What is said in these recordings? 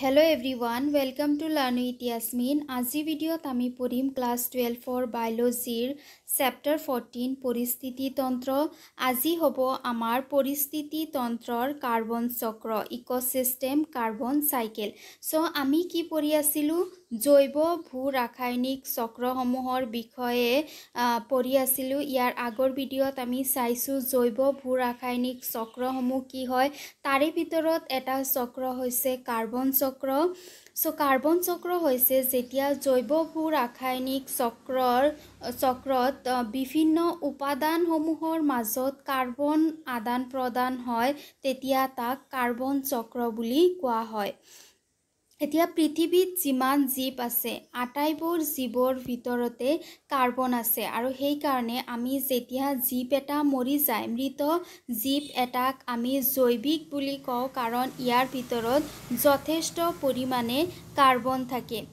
hello' everyone welcome to learn with Yasmin আজি ভিডিঅ'ত আমি পঢ়িম ক্লাছ টুৱেলভৰ বায়'লজিৰ চেপ্টাৰ ফৰ্টিন পৰিস্থিতিতন্ত্ৰ আজি হ'ব আমাৰ পৰিস্থিতিতন্ত্ৰৰ কাৰ্বন চক্ৰ ইক'চিষ্টেম কাৰ্বন চাইকেল চ' আমি কি পঢ়ি আছিলোঁ জৈৱ ভূ ৰাসায়নিক চক্ৰসমূহৰ বিষয়ে পঢ়ি আছিলোঁ ইয়াৰ আগৰ ভিডিঅ'ত আমি চাইছোঁ জৈৱ ভূ ৰাসায়নিক চক্ৰসমূহ কি হয় তাৰে ভিতৰত এটা চক্ৰ হৈছে কাৰ্বন চক্ৰ চ' কাৰ্বন চক্ৰ হৈছে যেতিয়া জৈৱ ভূ ৰাসায়নিক চক্ৰৰ চক্ৰত বিভিন্ন উপাদানসমূহৰ মাজত কাৰ্বন আদান প্ৰদান হয় তেতিয়া তাক কাৰ্বন চক্ৰ বুলি কোৱা হয় এতিয়া পৃথিৱীত যিমান জীৱ আছে আটাইবোৰ জীৱৰ ভিতৰতে কাৰ্বন আছে আৰু সেইকাৰণে আমি যেতিয়া জীৱ এটা মৰি যায় মৃত জীৱ এটাক আমি জৈৱিক বুলি কওঁ কাৰণ ইয়াৰ ভিতৰত যথেষ্ট পৰিমাণে কাৰ্বন থাকে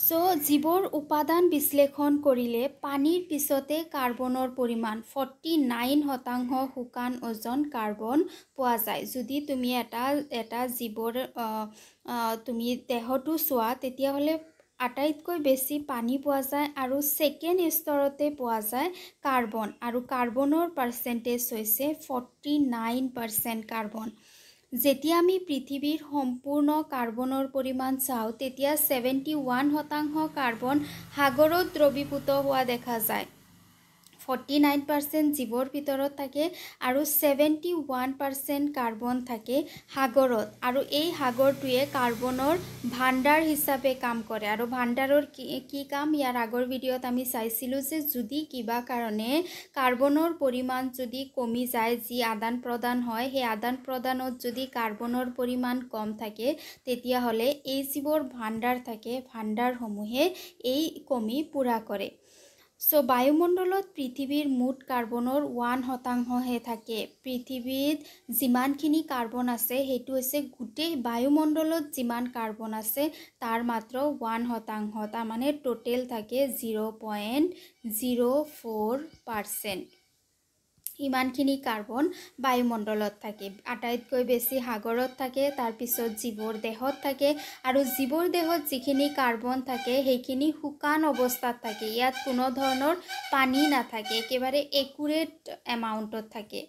চ' যিবোৰ উপাদান বিশ্লেষণ কৰিলে পানীৰ পিছতে কাৰ্বনৰ পৰিমাণ ফৰ্টি নাইন শতাংশ শুকান ওজন কাৰ্বন পোৱা যায় যদি তুমি এটা এটা জীৱৰ তুমি দেহটো চোৱা তেতিয়াহ'লে আটাইতকৈ বেছি পানী পোৱা যায় আৰু ছেকেণ্ড স্তৰতে পোৱা যায় কাৰ্বন আৰু কাৰ্বনৰ পাৰ্চেণ্টেজ হৈছে ফৰ্টি নাইন পাৰ্চেণ্ট কাৰ্বন যেতিয়া আমি পৃথিৱীৰ সম্পূৰ্ণ কাৰ্বনৰ পৰিমাণ চাওঁ তেতিয়া ছেভেণ্টি ওৱান শতাংশ কাৰ্বন সাগৰত দ্ৰৱীভূত হোৱা দেখা যায় ফৰ্টি নাইন পাৰ্চেণ্ট জীৱৰ ভিতৰত থাকে আৰু ছেভেণ্টি ওৱান পাৰ্চেণ্ট কাৰ্বন থাকে সাগৰত আৰু এই সাগৰটোৱে কাৰ্বনৰ ভাণ্ডাৰ হিচাপে কাম কৰে আৰু ভাণ্ডাৰৰ কি কি কাম ইয়াৰ আগৰ ভিডিঅ'ত আমি চাইছিলোঁ যে যদি কিবা কাৰণে কাৰ্বনৰ পৰিমাণ যদি কমি যায় যি আদান প্ৰদান হয় সেই আদান প্ৰদানত যদি কাৰ্বনৰ পৰিমাণ কম থাকে তেতিয়াহ'লে এই যিবোৰ ভাণ্ডাৰ থাকে ভাণ্ডাৰসমূহে এই কমি পূৰা কৰে সো বায়ুমণ্ডলত পৃথিৱীৰ মুঠ কাৰ্বনৰ ওৱান শতাংশহে থাকে পৃথিৱীত যিমানখিনি কাৰ্বন আছে সেইটো হৈছে গোটেই বায়ুমণ্ডলত যিমান কাৰ্বন আছে তাৰ মাত্ৰ ওৱান শতাংশ তাৰমানে টোটেল থাকে zero' point zero' four percent সিমানখিনি কাৰ্বন বায়ুমণ্ডলত থাকে আটাইতকৈ বেছি সাগৰত থাকে তাৰপিছত জীৱৰ দেহত থাকে আৰু জীৱৰ দেহত যিখিনি কাৰ্বন থাকে সেইখিনি শুকান অৱস্থাত থাকে ইয়াত কোনো ধৰণৰ পানী নাথাকে একেবাৰে একুৰেট এমাউণ্টত থাকে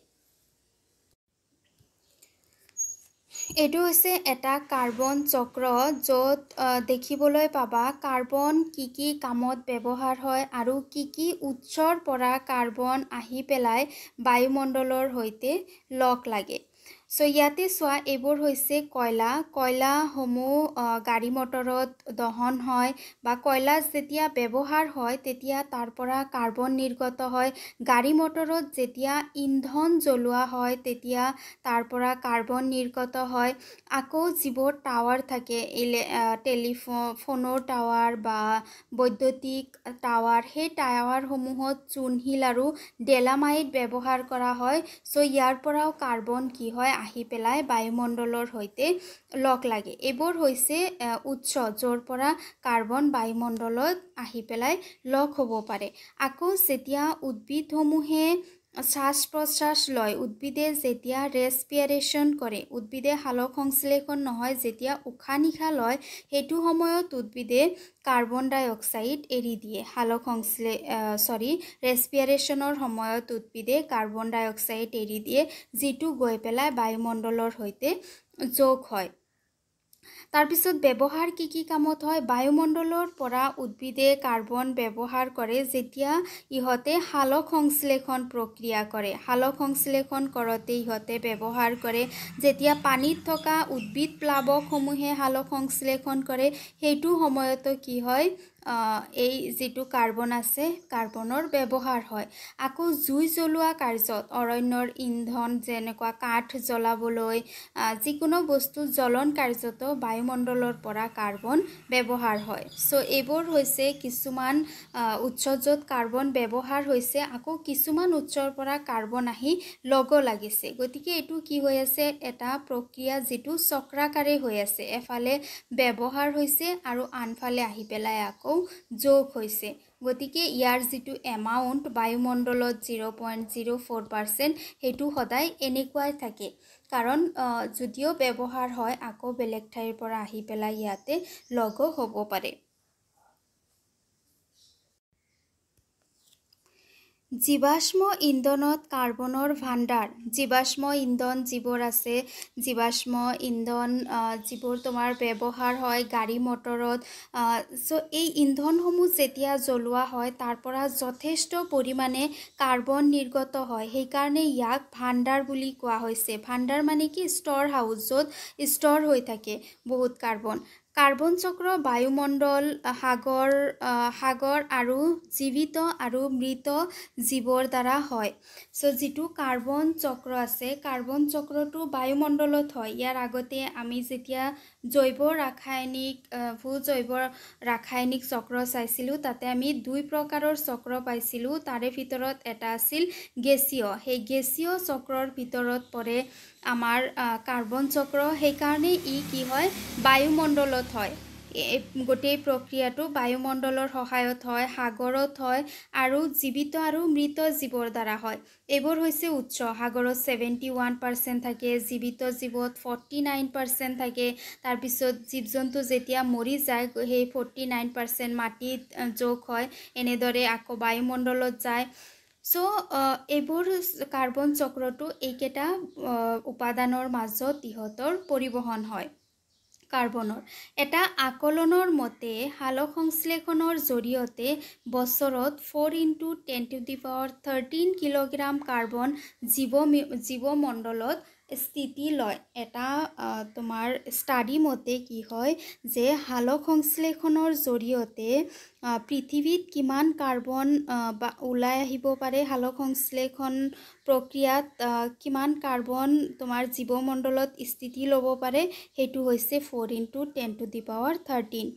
এইটো হৈছে এটা কাৰ্বন চক্ৰ য'ত দেখিবলৈ পাবা কাৰ্বন কি কি কামত ব্যৱহাৰ হয় আৰু কি কি উৎসৰ পৰা কাৰ্বন আহি পেলাই বায়ুমণ্ডলৰ সৈতে লগ লাগে চ' ইয়াতে চোৱা এইবোৰ হৈছে কয়লা কয়লাসমূহ গাড়ী মটৰত দহন হয় বা কয়লা যেতিয়া ব্যৱহাৰ হয় তেতিয়া তাৰ পৰা কাৰ্বন নিৰ্গত হয় গাড়ী মটৰত যেতিয়া ইন্ধন জ্বলোৱা হয় তেতিয়া তাৰ পৰা কাৰ্বন নিৰ্গত হয় আকৌ যিবোৰ টাৱাৰ থাকে ইলে টেলিফোন ফোনৰ টাৱাৰ বা বৈদ্যুতিক টাৱাৰ সেই টাৱাৰসমূহত চূণশিল আৰু ডেলামাইট ব্যৱহাৰ কৰা হয় চ' ইয়াৰ পৰাও কাৰ্বন কি হয় আহি পেলাই বায়ুমণ্ডলৰ সৈতে লগ লাগে এইবোৰ হৈছে উৎস য'ৰ পৰা কাৰ্বন বায়ুমণ্ডলত আহি পেলাই লগ হ'ব পাৰে আকৌ যেতিয়া উদ্ভিদসমূহে শ্বাস প্ৰশ্বাস লয় উদ্ভিদে যেতিয়া ৰেচপিয়াৰেশ্যন কৰে উদ্ভিদে শালক সংশ্লেষণ নহয় যেতিয়া উশাহ নিশাহ লয় সেইটো সময়ত উদ্ভিদে কাৰ্বন ডাই অক্সাইড এৰি দিয়ে শালক সংশ্লে চৰি ৰেচপিয়াৰেশ্যনৰ সময়ত উদ্ভিদে কাৰ্বন ডাই অক্সাইড এৰি দিয়ে যিটো গৈ পেলাই বায়ুমণ্ডলৰ সৈতে যোগ হয় তাৰপিছত ব্যৱহাৰ কি কি কামত হয় বায়ুমণ্ডলৰ পৰা উদ্ভিদে কাৰ্বন ব্যৱহাৰ কৰে যেতিয়া ইহঁতে শালক সংশ্লেষণ প্ৰক্ৰিয়া কৰে শালক সংশ্লেষণ কৰোঁতে ইহঁতে ব্যৱহাৰ কৰে যেতিয়া পানীত থকা উদ্ভিদ প্লাৱকসমূহে শালক সংশ্লেষণ কৰে সেইটো সময়তো কি হয় এই যিটো কাৰ্বন আছে কাৰ্বনৰ ব্যৱহাৰ হয় আকৌ জুই জ্বলোৱা কাৰ্যত অৰণ্যৰ ইন্ধন যেনেকুৈ কাঠ জ্বলাবলৈ যিকোনো বস্তু জ্বলন কাৰ্যতো বায়ুমণ্ডলৰ পৰা কাৰ্বন ব্যৱহাৰ হয় চ' এইবোৰ হৈছে কিছুমান উৎস য'ত কাৰ্বন ব্যৱহাৰ হৈছে আকৌ কিছুমান উৎসৰ পৰা কাৰ্বন আহি ল'ব লাগিছে গতিকে এইটো কি হৈ আছে এটা প্ৰক্ৰিয়া যিটো চক্ৰাকাৰে হৈ আছে এফালে ব্যৱহাৰ হৈছে আৰু আনফালে আহি পেলাই আকৌ আকৌ যোগ হৈছে গতিকে ইয়াৰ যিটো এমাউণ্ট বায়ুমণ্ডলত zero' point zero' four percent সেইটো সদায় এনেকুৱাই থাকে কাৰণ যদিও ব্যৱহাৰ হয় আকৌ বেলেগ ঠাইৰ পৰা আহি পেলাই ইয়াতে লগো হ'ব পাৰে জীৱাশ্ম ইন্ধনত কাৰ্বনৰ ভাণ্ডাৰ জীৱাশ্ম ইন্ধন যিবোৰ আছে জীৱাশ্ম ইন্ধন যিবোৰ তোমাৰ ব্যৱহাৰ হয় গাড়ী মটৰত চ' এই ইন্ধনসমূহ যেতিয়া জ্বলোৱা হয় তাৰ পৰা যথেষ্ট পৰিমাণে কাৰ্বন নিৰ্গত হয় সেইকাৰণে ইয়াক ভাণ্ডাৰ বুলি কোৱা হৈছে ভাণ্ডাৰ মানে কি ষ্ট'ৰ হাউচ য'ত ষ্ট'ৰ হৈ থাকে বহুত কাৰ্বন কাৰ্বন চক্ৰ বায়ুমণ্ডল সাগৰ সাগৰ আৰু জীৱিত আৰু মৃত জীৱৰ দ্বাৰা হয় চ' যিটো কাৰ্বন চক্ৰ আছে কাৰ্বন চক্ৰটো বায়ুমণ্ডলত হয় ইয়াৰ আগতে আমি যেতিয়া জৈৱ ৰাসায়নিক ভূ জৈৱ ৰাসায়নিক চক্ৰ চাইছিলোঁ তাতে আমি দুই প্ৰকাৰৰ চক্ৰ পাইছিলোঁ তাৰে ভিতৰত এটা আছিল গেছীয় সেই গেছীয় চক্ৰৰ ভিতৰত পৰে আমাৰ কাৰ্বন চক্ৰ সেইকাৰণে ই কি হয় বায়ুমণ্ডলত হয় গোটেই প্ৰক্ৰিয়াটো বায়ুমণ্ডলৰ সহায়ত হয় সাগৰত হয় আৰু জীৱিত আৰু মৃত জীৱৰ দ্বাৰা হয় এইবোৰ হৈছে উৎস সাগৰত ছেভেণ্টি ওৱান পাৰ্চেণ্ট থাকে জীৱিত জীৱত ফৰ্টি নাইন পাৰ্চেণ্ট থাকে তাৰপিছত জীৱ জন্তু যেতিয়া মৰি যায় সেই ফৰ্টি নাইন পাৰ্চেণ্ট মাটিত যোগ হয় এনেদৰে আকৌ বায়ুমণ্ডলত যায় চ' এইবোৰ কাৰ্বন চক্ৰটো এইকেইটা উপাদানৰ মাজত ইহঁতৰ পৰিবহণ হয় কাৰ্বনৰ এটা আকলনৰ মতে সালসংশ্লেষণৰ জৰিয়তে বছৰত four into ten to the power thirteen kilogram carbon জীৱ জীৱমণ্ডলত স্থিতি লয় এটা তোমাৰ ষ্টাডি মতে কি হয় যে হালক সংশ্লেষণৰ জৰিয়তে পৃথিৱীত কিমান কাৰ্বন বা ওলাই আহিব পাৰে হালক সংশ্লেষণ প্ৰক্ৰিয়াত কিমান কাৰ্বন তোমাৰ জীৱমণ্ডলত স্থিতি ল'ব পাৰে সেইটো হৈছে four into ten to the power thirteen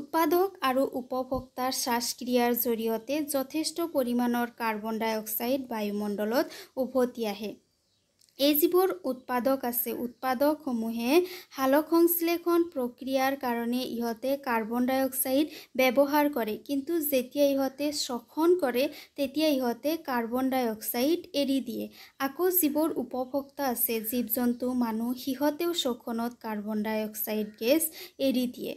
উৎপাদক আৰু উপভোক্তাৰ শ্বাস ক্ৰিয়াৰ জৰিয়তে যথেষ্ট পৰিমাণৰ কাৰ্বন ডাই অক্সাইড বায়ুমণ্ডলত উভতি আহে এই যিবোৰ উৎপাদক আছে উৎপাদকসমূহে শালক সংশ্লেষণ প্ৰক্ৰিয়াৰ কাৰণে ইহঁতে কাৰ্বন ডাই অক্সাইড ব্যৱহাৰ কৰে কিন্তু যেতিয়া ইহঁতে শোষণ কৰে তেতিয়া ইহঁতে কাৰ্বন ডাই অক্সাইড এৰি দিয়ে আকৌ যিবোৰ উপভোক্তা আছে জীৱ জন্তু মানুহ সিহঁতেও শোষণত কাৰ্বন ডাই অক্সাইড গেছ এৰি দিয়ে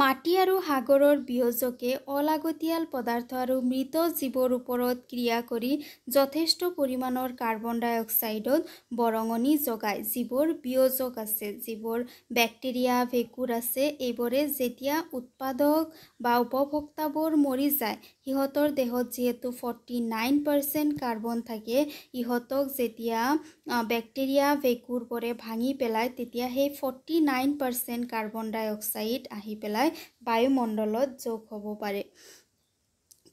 মাটি আৰু সাগৰৰ বিয়োজকে অলাগতিয়াল পদাৰ্থ আৰু মৃত জীৱৰ ওপৰত ক্ৰিয়া কৰি যথেষ্ট পৰিমাণৰ কাৰ্বন ডাই অক্সাইডত বৰঙণি যোগায় যিবোৰ বিয়োজক আছে যিবোৰ বেক্টেৰিয়া ভেঁকুৰ আছে এইবোৰে যেতিয়া উৎপাদক বা উপভোক্তাবোৰ মৰি যায় সিহঁতৰ দেহত যিহেতু ফৰ্টি নাইন পাৰ্চেণ্ট কাৰ্বন থাকে ইহঁতক যেতিয়া বেক্টেৰিয়া ভেকুৰবোৰে ভাঙি পেলায় তেতিয়া সেই forty nine percent carbon dioxide আহি পেলাই বায়ুমণ্ডলত যোগ হ'ব পাৰে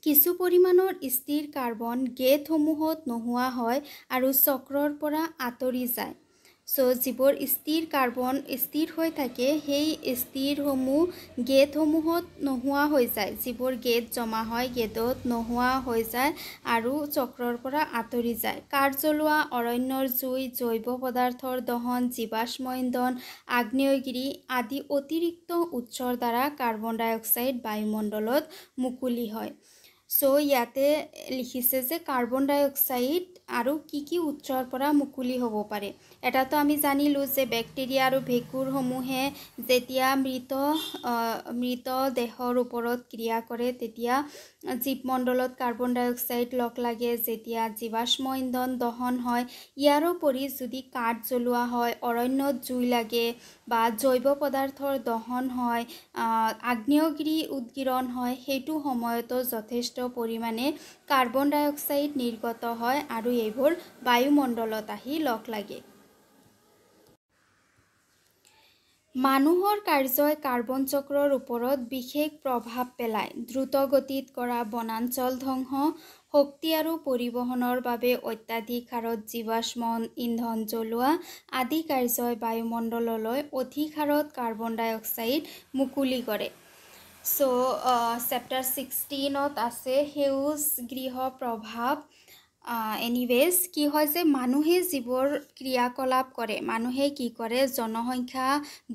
কিছু পৰিমাণৰ স্থিৰ কাৰ্বন গেটসমূহত নোহোৱা হয় আৰু চক্ৰৰ পৰা আঁতৰি যায় সো যিবোৰ স্থিৰ কাৰ্বন স্থিৰ হৈ থাকে সেই স্থিৰসমূহ গেটসমূহত নোহোৱা হৈ যায় যিবোৰ গেট জমা হয় গেটত নোহোৱা হৈ যায় আৰু চক্ৰৰ পৰা আঁতৰি যায় কাঠ জ্বলোৱা অৰণ্যৰ জুই জৈৱ পদাৰ্থৰ দহন জীৱাশ্ম ইন্ধন আগ্নেয়গিৰি আদি অতিৰিক্ত উৎসৰ দ্বাৰা কাৰ্বন ডাই অক্সাইড বায়ুমণ্ডলত মুকলি হয় চ' ইয়াতে লিখিছে যে কাৰ্বন ডাই অক্সাইড আৰু কি কি উৎসৰ পৰা মুকলি হ'ব পাৰে এটাতো আমি জানিলোঁ যে বেক্টেৰিয়া আৰু ভেঁকুৰসমূহে যেতিয়া মৃত মৃত দেহৰ ওপৰত ক্ৰিয়া কৰে তেতিয়া জীৱমণ্ডলত কাৰ্বন ডাই অক্সাইড লগ লাগে যেতিয়া জীৱাশ্ম ইন্ধন দহন হয় ইয়াৰোপৰি যদি কাঠ জ্বলোৱা হয় অৰণ্যত জুই লাগে বা জৈৱ পদাৰ্থৰ দহন হয় আগ্নেয়গিৰি উদগিৰণ হয় সেইটো সময়তো যথেষ্ট পৰিমাণে কাৰ্বন ডাই অক্সাইড নিৰ্গত হয় আৰু এইবোৰ বায়ুমণ্ডলত আহি লগ লাগে মানুহৰ কাৰ্যই কাৰ্বন চক্ৰৰ ওপৰত বিশেষ প্ৰভাৱ পেলায় দ্ৰুতগতিত কৰা বনাঞ্চল ধ্বংস শক্তি আৰু পৰিবহণৰ বাবে অত্যাধিক হাৰত জীৱাশ্ম ইন্ধন জ্বলোৱা আদি কাৰ্যই বায়ুমণ্ডললৈ অধিক হাৰত কাৰ্বন ডাই অক্সাইড মুকলি কৰে চ' চেপ্টাৰ ছিক্সটিনত আছে সেউজ গৃহ প্ৰভাৱ এনিৱেজ কি হয় যে মানুহে যিবোৰ ক্ৰিয়াকলাপ কৰে মানুহে কি কৰে জনসংখ্যা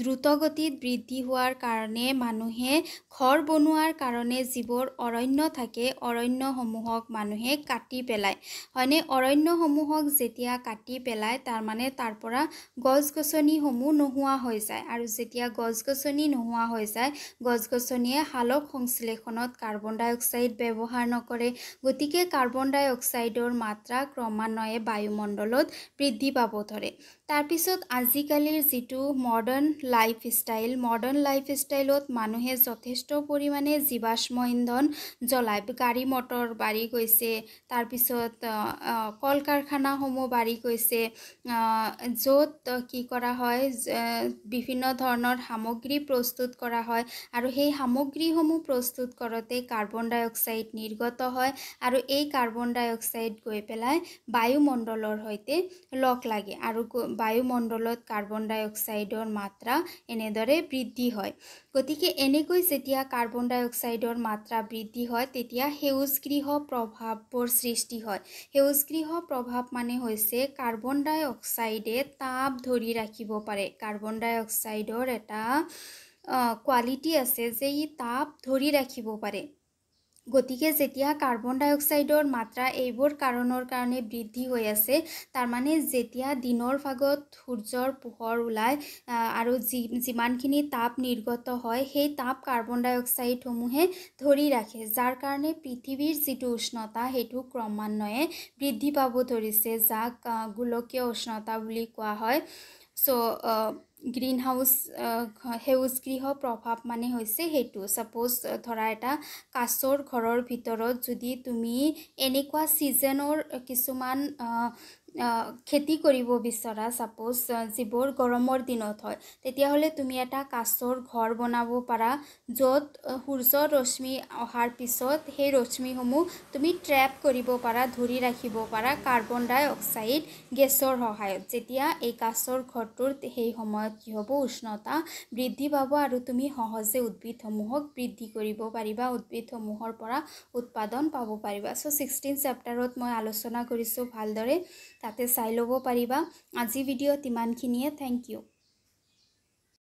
দ্ৰুতগতিত বৃদ্ধি হোৱাৰ কাৰণে মানুহে ঘৰ বনোৱাৰ কাৰণে যিবোৰ অৰণ্য থাকে অৰণ্যসমূহক মানুহে কাটি পেলায় হয়নে অৰণ্যসমূহক যেতিয়া কাটি পেলায় তাৰমানে তাৰ পৰা গছ গছনিসমূহ নোহোৱা হৈ যায় আৰু যেতিয়া গছ গছনি নোহোৱা হৈ যায় গছ গছনিয়ে শালক সংশ্লেষণত কাৰ্বন ডাই অক্সাইড ব্যৱহাৰ নকৰে গতিকে কাৰ্বন ডাই অক্সাইডৰ মাত্রা ক্রমান্বয়ে বায়ুমণ্ডলত বৃদ্ধি পাব ধৰে তাৰপিছত আজিকালিৰ যিটো modern lifestyle modern life ষ্টাইলত মানুহে যথেষ্ট পৰিমাণে জীৱাশ্ম ইন্ধন জ্বলাই গাড়ী মটৰ বাঢ়ি গৈছে তাৰপিছত কল কাৰখানাসমূহ বাঢ়ি গৈছে য'ত কি কৰা হয় বিভিন্ন ধৰণৰ সামগ্ৰী প্ৰস্তুত কৰা হয় আৰু সেই সামগ্ৰীসমূহ প্ৰস্তুত কৰোঁতে কাৰ্বন ডাই অক্সাইড নিৰ্গত হয় আৰু এই কাৰ্বন ডাই অক্সাইড গৈ পেলাই বায়ুমণ্ডলৰ সৈতে লগ লাগে আৰু বায়ুমণ্ডলত কাৰ্বন ডাই অক্সাইডৰ মাত্ৰা এনেদৰে বৃদ্ধি হয় গতিকে এনেকৈ যেতিয়া কাৰ্বন ডাই অক্সাইডৰ মাত্ৰা বৃদ্ধি হয় তেতিয়া সেউজগৃহ প্ৰভাৱবোৰ সৃষ্টি হয় সেউজগৃহ প্ৰভাৱ মানে হৈছে কাৰ্বন ডাই অক্সাইডে তাপ ধৰি ৰাখিব পাৰে কাৰ্বন ডাই অক্সাইডৰ এটা কোৱালিটি আছে যে ই তাপ ধৰি ৰাখিব পাৰে গতিকে যেতিয়া কাৰ্বন ডাইঅক্সাইডৰ মাত্ৰা এইবোৰ কাৰণৰ কাৰণে বৃদ্ধি হৈ আছে তাৰমানে যেতিয়া দিনৰ ভাগত সূৰ্যৰ পোহৰ ওলায় আৰু যি যিমানখিনি তাপ নিৰ্গত হয় সেই তাপ কাৰ্বন ডাইঅক্সাইডসমূহে ধৰি ৰাখে যাৰ কাৰণে পৃথিৱীৰ যিটো উষ্ণতা সেইটো ক্ৰমান্বয়ে বৃদ্ধি পাব ধৰিছে যাক গোলকীয় উষ্ণতা বুলি কোৱা হয় চ' গ্ৰীণ হাউচ সেউজ গৃহ প্ৰভাৱ মানে হৈছে সেইটো ছাপ'জ ধৰা এটা কাছৰ ঘৰৰ ভিতৰত যদি তুমি এনেকুৱা ছিজনৰ কিছুমান খেতি কৰিব বিচৰা ছাপ'জ যিবোৰ গৰমৰ দিনত হয় তেতিয়াহ'লে তুমি এটা কাঁচৰ ঘৰ বনাব পাৰা য'ত সূৰ্য ৰশ্মি অহাৰ পিছত সেই ৰশ্মিসমূহ তুমি ট্ৰেপ কৰিব পাৰা ধৰি ৰাখিব পাৰা কাৰ্বন ডাই অক্সাইড গেছৰ সহায়ত যেতিয়া এই কাঁচৰ ঘৰটোৰ সেই সময়ত কি হ'ব উষ্ণতা বৃদ্ধি পাব আৰু তুমি সহজে উদ্ভিদসমূহক বৃদ্ধি কৰিব পাৰিবা উদ্ভিদসমূহৰ পৰা উৎপাদন পাব পাৰিবা চ' ছিক্সটিন চেপ্টাৰত মই আলোচনা কৰিছোঁ ভালদৰে তাতে চাই ল'ব পাৰিবা আজি ভিডিঅ'ত ইমানখিনিয়ে থেংক ইউ